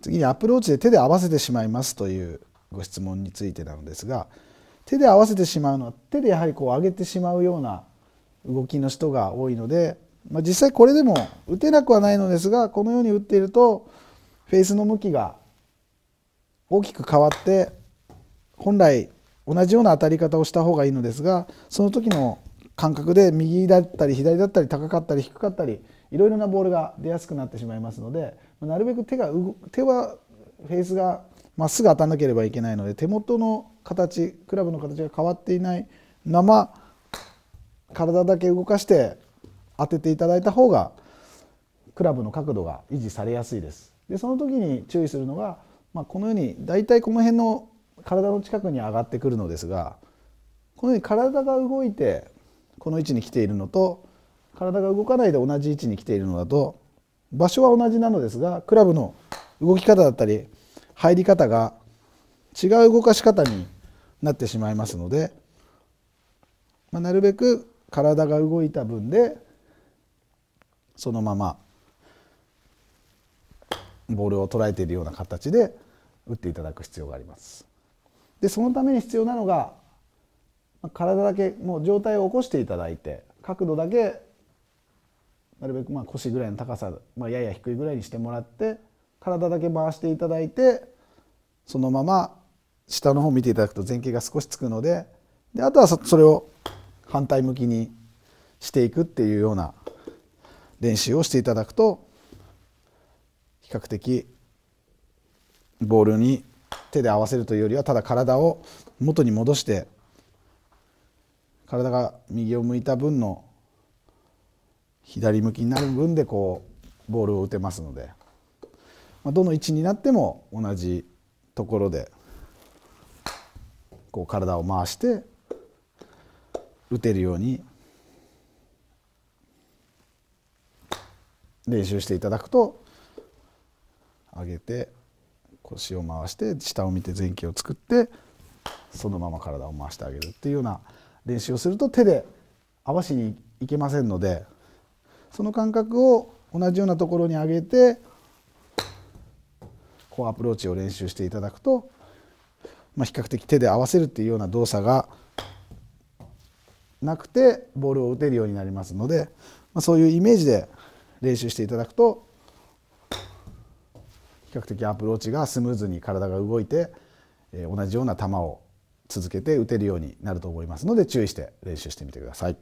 次にアプローチで手で合わせてしまいますというご質問についてなのですが手で合わせてしまうのは手でやはりこう上げてしまうような動きの人が多いので、まあ、実際これでも打てなくはないのですがこのように打っているとフェースの向きが大きく変わって本来同じような当たり方をした方がいいのですがその時の感覚で右だったり左だったり高かったり低かったりいろいろなボールが出やすくなってしまいますのでなるべく手が手はフェースがまっすぐ当たんなければいけないので手元の形クラブの形が変わっていないまま体だけ動かして当てていただいた方がクラブの角度が維持されやすいです。でその時に注意するのが、まあ、このように大体この辺の体の近くに上がってくるのですがこのように体が動いてこの位置に来ているのと体が動かないで同じ位置に来ているのだと場所は同じなのですがクラブの動き方だったり入り方が違う動かし方になってしまいますので、まあ、なるべく体が動いた分でそのままボールを捉えているような形で打っていただく必要があります。でそのために必要なのが体だけもう状態を起こしていただいて角度だけなるべくまあ腰ぐらいの高さ、まあ、やや低いぐらいにしてもらって体だけ回していただいてそのまま下の方見ていただくと前傾が少しつくのでであとはそれを反対向きにしていくっていうような練習をしていただくと比較的ボールに手で合わせるというよりはただ体を元に戻して体が右を向いた分の左向きになる分でこうボールを打てますので、まあ、どの位置になっても同じところでこう体を回して打てるように練習していただくと上げて腰を回して下を見て前傾を作ってそのまま体を回してあげるっていうような練習をすると手で合わしにいけませんのでその感覚を同じようなところに上げてこうアプローチを練習していただくと、まあ、比較的手で合わせるっていうような動作がなくてボールを打てるようになりますので、まあ、そういうイメージで練習していただくと比較的アプローチがスムーズに体が動いて、えー、同じような球を続けて打てるようになると思いますので注意して練習してみてください。